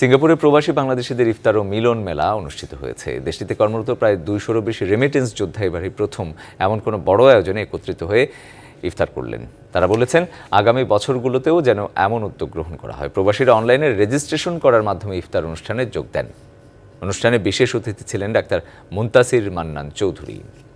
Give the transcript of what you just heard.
সিঙ্গাপুরে প্রবাসী বাংলাদেশিদের ইফতার ও মিলন মেলা অনুষ্ঠিত হয়েছে দেশটিতে কর্মরত প্রায় দুইশোরও বেশি রেমিটেন্স যোদ্ধা এবারই প্রথম এমন কোনো বড় আয়োজনে একত্রিত হয়ে ইফতার করলেন তারা বলেছেন আগামী বছরগুলোতেও যেন এমন উদ্যোগ গ্রহণ করা হয় প্রবাসীরা অনলাইনে রেজিস্ট্রেশন করার মাধ্যমে ইফতার অনুষ্ঠানে যোগ দেন অনুষ্ঠানে বিশেষ অতিথি ছিলেন ডাক্তার মুন্তাসির মান্নান চৌধুরী